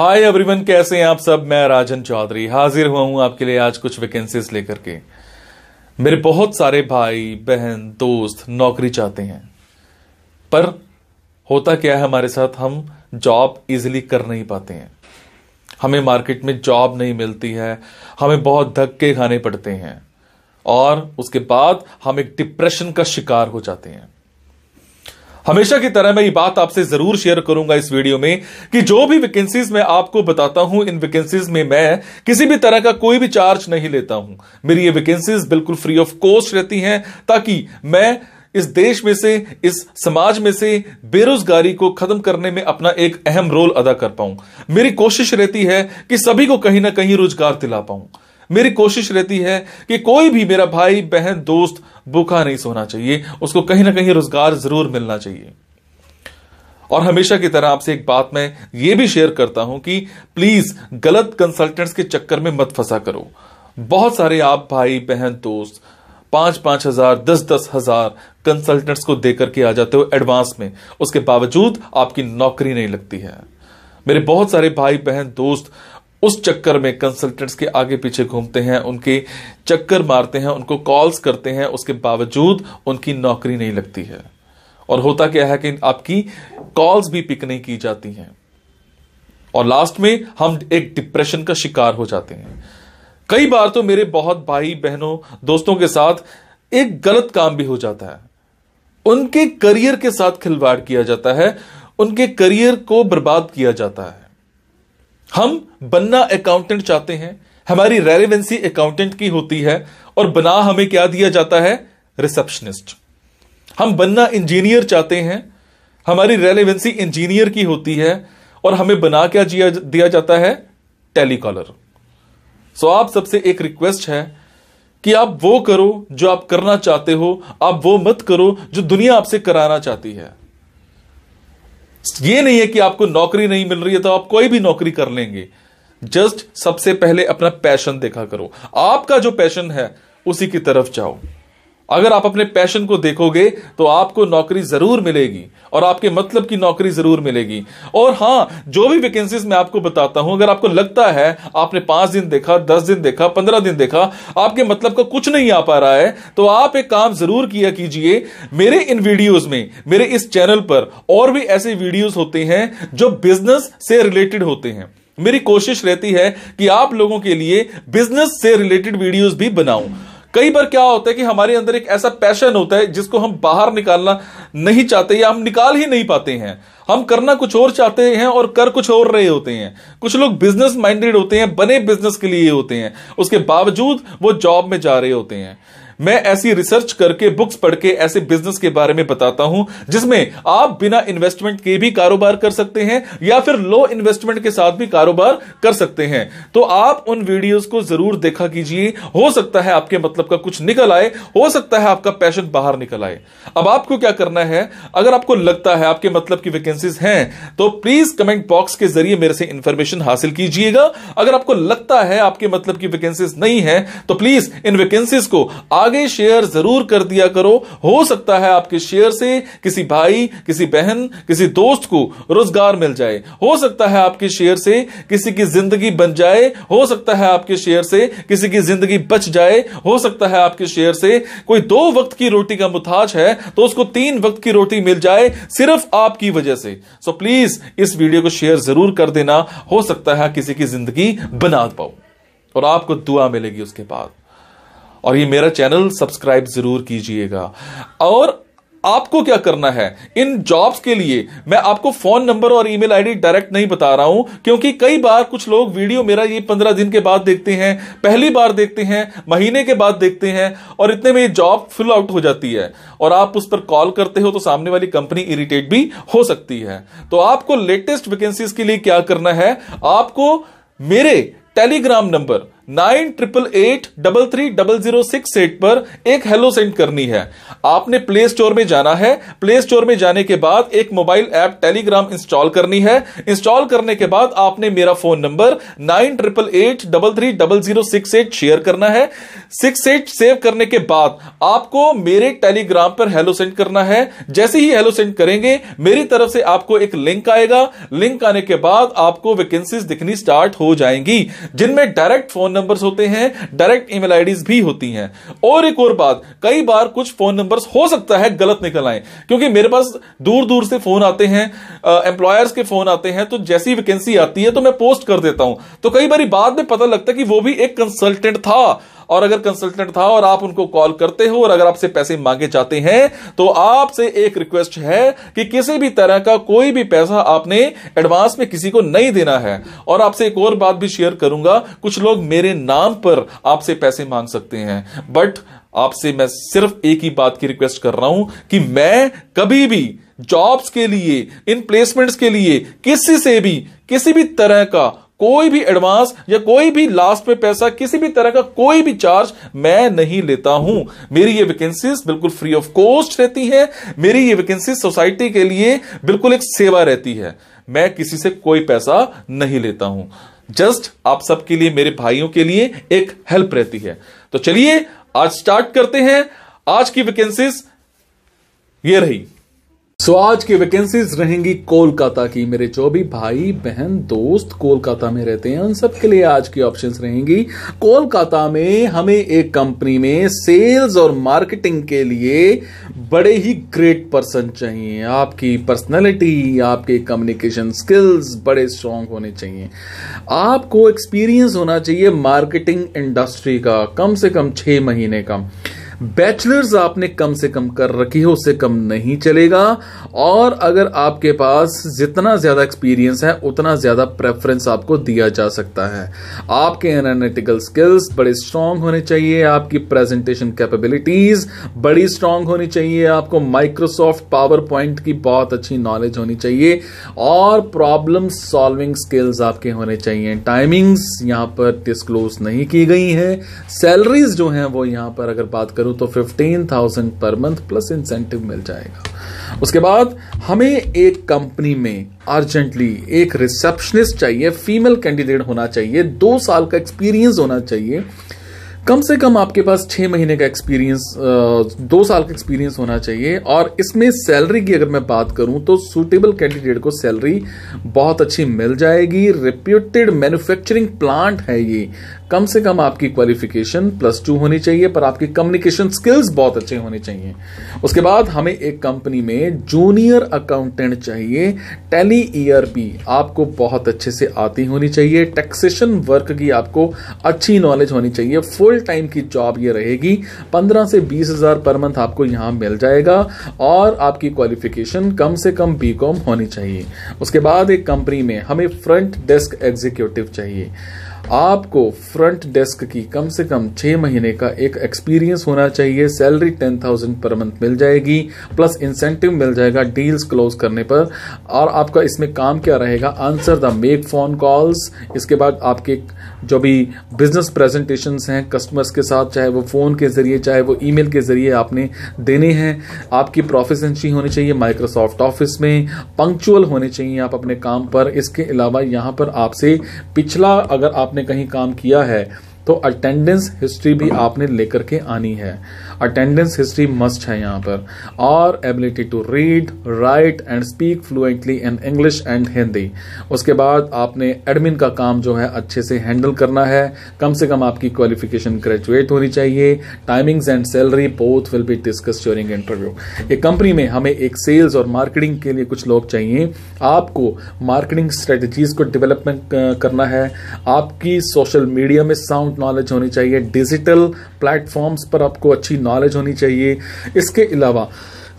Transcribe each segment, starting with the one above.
hi everyone कैसे हैं आप सब मैं राजन चौधरी हाजिर हुआ हूं आपके लिए आज कुछ वैकेंसीज लेकर के मेरे बहुत सारे भाई बहन दोस्त नौकरी चाहते हैं पर होता क्या है हमारे साथ हम जॉब इजीली कर नहीं पाते हैं हमें मार्केट में जॉब नहीं मिलती है हमें बहुत धक्के खाने पड़ते हैं और उसके बाद हम एक डिप्रेशन का शिकार हो जाते हैं हमेशा की तरह मैं ये बात आपसे जरूर शेयर करूंगा इस वीडियो में कि जो भी वैकेंसीज मैं आपको बताता हूं इन वैकेंसीज में मैं किसी भी तरह का कोई भी चार्ज नहीं लेता हूं मेरी ये वैकेंसीज बिल्कुल फ्री ऑफ कॉस्ट रहती हैं ताकि मैं इस देश में से इस समाज में से बेरोजगारी को खत्म करने में अपना एक अहम रोल अदा कर पाऊं मेरी कोशिश रहती है कि सभी को कहीं ना कहीं रोजगार दिला पाऊं मेरी कोशिश रहती है कि कोई भी मेरा भाई बहन दोस्त भूखा नहीं सोना चाहिए उसको कहीं ना कहीं रोजगार जरूर मिलना चाहिए और हमेशा की तरह आपसे एक बात मैं ये भी शेयर करता हूं कि प्लीज गलत कंसल्टेंट्स के चक्कर में मत फंसा करो बहुत सारे आप भाई बहन दोस्त पांच पांच हजार दस दस हजार कंसल्टेंट्स को देकर के आ जाते हो एडवांस में उसके बावजूद आपकी नौकरी नहीं लगती है मेरे बहुत सारे भाई बहन दोस्त उस चक्कर में कंसल्टेंट्स के आगे पीछे घूमते हैं उनके चक्कर मारते हैं उनको कॉल्स करते हैं उसके बावजूद उनकी नौकरी नहीं लगती है और होता क्या है कि आपकी कॉल्स भी पिक नहीं की जाती हैं और लास्ट में हम एक डिप्रेशन का शिकार हो जाते हैं कई बार तो मेरे बहुत भाई बहनों दोस्तों के साथ एक गलत काम भी हो जाता है उनके करियर के साथ खिलवाड़ किया जाता है उनके करियर को बर्बाद किया जाता है हम बनना अकाउंटेंट चाहते हैं हमारी रेलिवेंसी अकाउंटेंट की होती है और बना हमें क्या दिया जाता है रिसेप्शनिस्ट हम बनना इंजीनियर चाहते हैं हमारी रेलिवेंसी इंजीनियर की होती है और हमें बना क्या दिया जाता है टेलीकॉलर सो आप सबसे एक रिक्वेस्ट है कि आप वो करो जो आप करना चाहते हो आप वो मत करो जो दुनिया आपसे कराना चाहती है ये नहीं है कि आपको नौकरी नहीं मिल रही है तो आप कोई भी नौकरी कर लेंगे जस्ट सबसे पहले अपना पैशन देखा करो आपका जो पैशन है उसी की तरफ जाओ अगर आप अपने पैशन को देखोगे तो आपको नौकरी जरूर मिलेगी और आपके मतलब की नौकरी जरूर मिलेगी और हाँ जो भी वैकेंसीज मैं आपको बताता हूं अगर आपको लगता है आपने पांच दिन देखा दस दिन देखा पंद्रह दिन देखा आपके मतलब का कुछ नहीं आ पा रहा है तो आप एक काम जरूर किया कीजिए मेरे इन वीडियोज में मेरे इस चैनल पर और भी ऐसे वीडियोज होते हैं जो बिजनेस से रिलेटेड होते हैं मेरी कोशिश रहती है कि आप लोगों के लिए बिजनेस से रिलेटेड वीडियोस भी बनाऊं कई बार क्या होता है कि हमारे अंदर एक ऐसा पैशन होता है जिसको हम बाहर निकालना नहीं चाहते या हम निकाल ही नहीं पाते हैं हम करना कुछ और चाहते हैं और कर कुछ और रहे होते हैं कुछ लोग बिजनेस माइंडेड होते हैं बने बिजनेस के लिए होते हैं उसके बावजूद वो जॉब में जा रहे होते हैं मैं ऐसी रिसर्च करके बुक्स पढ़ के ऐसे बिजनेस के बारे में बताता हूं जिसमें आप बिना इन्वेस्टमेंट के भी कारोबार कर सकते हैं या फिर लो इन्वेस्टमेंट के साथ भी कारोबार कर सकते हैं तो आप उन वीडियोस को जरूर देखा कीजिए हो सकता है आपके मतलब का कुछ निकल आए हो सकता है आपका पैशन बाहर निकल आए अब आपको क्या करना है अगर आपको लगता है आपके मतलब की वैकेंसीज हैं तो प्लीज कमेंट बॉक्स के जरिए मेरे से इंफॉर्मेशन हासिल कीजिएगा अगर आपको लगता है आपके मतलब की वैकेंसीज नहीं है तो प्लीज इन वैकेंसीज को आगे आगे शेयर जरूर कर दिया करो हो सकता है आपके शेयर से किसी भाई किसी बहन किसी दोस्त को रोजगार मिल जाए हो सकता है आपके शेयर से किसी की जिंदगी बन जाए हो सकता है आपके शेयर से किसी की जिंदगी बच जाए हो सकता है आपके शेयर से कोई दो वक्त की रोटी का मुताज है तो उसको तीन वक्त की रोटी मिल जाए सिर्फ आपकी वजह से सो प्लीज इस वीडियो को शेयर जरूर कर देना हो सकता है किसी की जिंदगी बना पाओ और आपको दुआ मिलेगी उसके बाद और ये मेरा चैनल सब्सक्राइब जरूर कीजिएगा और आपको क्या करना है इन जॉब्स के लिए मैं आपको फोन नंबर और ईमेल आईडी डायरेक्ट नहीं बता रहा हूं क्योंकि कई बार कुछ लोग वीडियो मेरा ये पंद्रह दिन के बाद देखते हैं पहली बार देखते हैं महीने के बाद देखते हैं और इतने में ये जॉब फिल आउट हो जाती है और आप उस पर कॉल करते हो तो सामने वाली कंपनी इरिटेट भी हो सकती है तो आपको लेटेस्ट वैकेंसीज के लिए क्या करना है आपको मेरे Telegram number nine triple eight double three double zero six eight पर एक हेलो सेंड करनी है आपने प्ले स्टोर में जाना है प्ले स्टोर में जाने के बाद एक मोबाइल ऐप टेलीग्राम इंस्टॉल करनी है इंस्टॉल करने के बाद आपने मेरा phone number nine triple eight double three double zero six eight share करना है सिक्स एट सेव करने के बाद आपको मेरे टेलीग्राम पर हेलो सेंड करना है जैसे ही हेलो सेंड करेंगे मेरी तरफ से आपको एक लिंक आएगा लिंक आने के बाद आपको वैकेंसीज दिखनी स्टार्ट हो जाएंगी जिनमें डायरेक्ट फोन नंबर्स होते हैं डायरेक्ट ईमेल आईडीज भी होती हैं और एक और बात कई बार कुछ फोन नंबर्स हो सकता है गलत निकल आए क्योंकि मेरे पास दूर दूर से फोन आते हैं एम्प्लॉयर्स के फोन आते हैं तो जैसी वैकेंसी आती है तो मैं पोस्ट कर देता हूं तो कई बार बाद में पता लगता है कि वो भी एक कंसल्टेंट था और अगर कंसल्टेंट था और आप उनको कॉल करते हो और अगर आपसे पैसे मांगे जाते हैं तो आपसे एक रिक्वेस्ट है कि किसी भी तरह का कोई भी पैसा आपने एडवांस में किसी को नहीं देना है और आपसे एक और बात भी शेयर करूंगा कुछ लोग मेरे नाम पर आपसे पैसे मांग सकते हैं बट आपसे मैं सिर्फ एक ही बात की रिक्वेस्ट कर रहा हूं कि मैं कभी भी जॉब्स के लिए इन प्लेसमेंट्स के लिए किसी से भी किसी भी तरह का कोई भी एडवांस या कोई भी लास्ट में पैसा किसी भी तरह का कोई भी चार्ज मैं नहीं लेता हूं मेरी ये वैकेंसीज बिल्कुल फ्री ऑफ कॉस्ट रहती है मेरी ये वैकेंसी सोसाइटी के लिए बिल्कुल एक सेवा रहती है मैं किसी से कोई पैसा नहीं लेता हूं जस्ट आप सबके लिए मेरे भाइयों के लिए एक हेल्प रहती है तो चलिए आज स्टार्ट करते हैं आज की वैकेंसीज ये रही सो आज की वैकेंसीज रहेंगी कोलकाता की मेरे जो भी भाई बहन दोस्त कोलकाता में रहते हैं उन सब के लिए आज की ऑप्शंस रहेंगी कोलकाता में हमें एक कंपनी में सेल्स और मार्केटिंग के लिए बड़े ही ग्रेट पर्सन चाहिए आपकी पर्सनैलिटी आपके कम्युनिकेशन स्किल्स बड़े स्ट्रांग होने चाहिए आपको एक्सपीरियंस होना चाहिए मार्केटिंग इंडस्ट्री का कम से कम छः महीने का बैचलर्स आपने कम से कम कर रखी है उससे कम नहीं चलेगा और अगर आपके पास जितना ज़्यादा एक्सपीरियंस है उतना ज़्यादा प्रेफरेंस आपको दिया जा सकता है आपके एनालिटिकल स्किल्स बड़े स्ट्रांग होने चाहिए आपकी प्रेजेंटेशन कैपेबिलिटीज़ बड़ी स्ट्रांग होनी चाहिए आपको माइक्रोसॉफ्ट पावर पॉइंट की बहुत अच्छी नॉलेज होनी चाहिए और प्रॉब्लम सॉल्विंग स्किल्स आपके होने चाहिए टाइमिंग्स यहां पर डिस्क्लोज नहीं की गई है सैलरीज जो हैं वो यहां पर अगर बात करूं करूं तो fifteen thousand per month plus incentive मिल जाएगा उसके बाद हमें एक कंपनी में अर्जेंटली एक रिसेप्शनिस्ट चाहिए फीमेल कैंडिडेट होना चाहिए दो साल का एक्सपीरियंस होना चाहिए कम से कम आपके पास छह महीने का एक्सपीरियंस दो साल का एक्सपीरियंस होना चाहिए और इसमें सैलरी की अगर मैं बात करूं तो सुटेबल कैंडिडेट को सैलरी बहुत अच्छी मिल जाएगी रिप्यूटेड मैन्युफैक्चरिंग प्लांट है ये कम से कम आपकी क्वालिफिकेशन प्लस टू होनी चाहिए पर आपकी कम्युनिकेशन स्किल्स बहुत अच्छे होने चाहिए उसके बाद हमें एक कंपनी में जूनियर अकाउंटेंट चाहिए टेली ईयर भी आपको बहुत अच्छे से आती होनी चाहिए टैक्सेशन वर्क की आपको अच्छी नॉलेज होनी चाहिए फुल टाइम की जॉब ये रहेगी पंद्रह से बीस हज़ार पर मंथ आपको यहाँ मिल जाएगा और आपकी क्वालिफिकेशन कम से कम बी होनी चाहिए उसके बाद एक कंपनी में हमें फ्रंट डेस्क एग्जीक्यूटिव चाहिए आपको फ्रंट डेस्क की कम से कम छह महीने का एक एक्सपीरियंस होना चाहिए salary ten thousand per month मिल जाएगी प्लस इंसेंटिव मिल जाएगा डील्स क्लोज करने पर और आपका इसमें काम क्या रहेगा answer the make phone calls इसके बाद आपके जो भी बिजनेस प्रेजेंटेशन हैं कस्टमर्स के साथ चाहे वो फ़ोन के ज़रिए चाहे वो ईमेल के ज़रिए आपने देने हैं आपकी प्रोफिशेंसी होनी चाहिए माइक्रोसॉफ्ट ऑफिस में पंक्चुअल होने चाहिए आप अपने काम पर इसके अलावा यहाँ पर आपसे पिछला अगर आप आपने कहीं काम किया है तो अटेंडेंस हिस्ट्री भी आपने लेकर के आनी है अटेंडेंस हिस्ट्री मस्ट है यहाँ पर और ability to read write and speak fluently in English and Hindi उसके बाद आपने एडमिन का काम जो है अच्छे से हैंडल करना है कम से कम आपकी क्वालिफिकेशन ग्रेजुएट होनी चाहिए timings and salary both will be discuss during interview ये कंपनी में हमें एक सेल्स और मार्केटिंग के लिए कुछ लोग चाहिए आपको मार्केटिंग स्ट्रेटेजीज को डेवलपमेंट करना है आपकी सोशल मीडिया में साउंड नॉलेज होनी चाहिए डिजिटल प्लेटफॉर्म्स पर आपको अच्छी नॉलेज होनी चाहिए इसके अलावा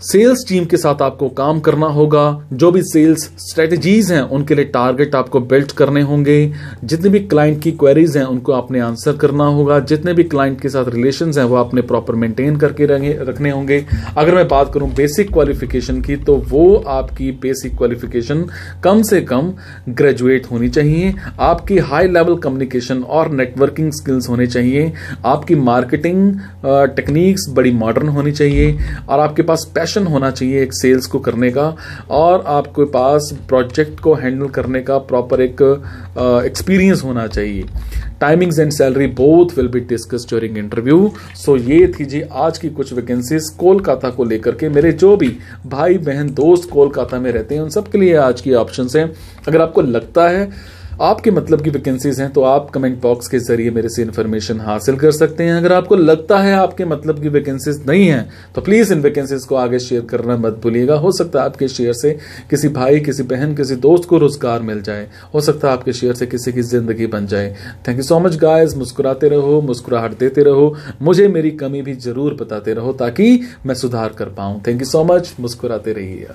सेल्स टीम के साथ आपको काम करना होगा जो भी सेल्स स्ट्रेटजीज हैं उनके लिए टारगेट आपको बिल्ट करने होंगे जितने भी क्लाइंट की क्वेरीज हैं उनको आपने आंसर करना होगा जितने भी क्लाइंट के साथ रिलेशन हैं वो आपने प्रॉपर मेंटेन करके रखने होंगे अगर मैं बात करूं बेसिक क्वालिफिकेशन की तो वो आपकी बेसिक क्वालिफिकेशन कम से कम ग्रेजुएट होनी चाहिए आपकी हाई लेवल कम्युनिकेशन और नेटवर्किंग स्किल्स होने चाहिए आपकी मार्केटिंग टेक्निक्स बड़ी मॉडर्न होनी चाहिए और आपके पास स्पेशल पैशन होना चाहिए एक सेल्स को करने का और आपके पास प्रोजेक्ट को हैंडल करने का प्रॉपर एक एक्सपीरियंस होना चाहिए timings and salary both will be discuss during interview so ये थी जी आज की कुछ वैकेंसीज कोलकाता को लेकर के मेरे जो भी भाई बहन दोस्त कोलकाता में रहते हैं उन सबके लिए आज की ऑप्शन हैं अगर आपको लगता है आपके मतलब की वैकेंसीज हैं तो आप कमेंट बॉक्स के जरिए मेरे से इन्फॉर्मेशन हासिल कर सकते हैं अगर आपको लगता है आपके मतलब की वैकेंसीज नहीं हैं तो प्लीज़ इन वैकेंसीज को आगे शेयर करना मत भूलिएगा हो सकता है आपके शेयर से किसी भाई किसी बहन किसी दोस्त को रोजगार मिल जाए हो सकता है आपके शेयर से किसी की ज़िंदगी बन जाए thank you so much guys मुस्कुराते रहो मुस्कुराहट देते रहो मुझे मेरी कमी भी ज़रूर बताते रहो ताकि मैं सुधार कर पाऊं थैंक यू सो मच मुस्कुराते रहिए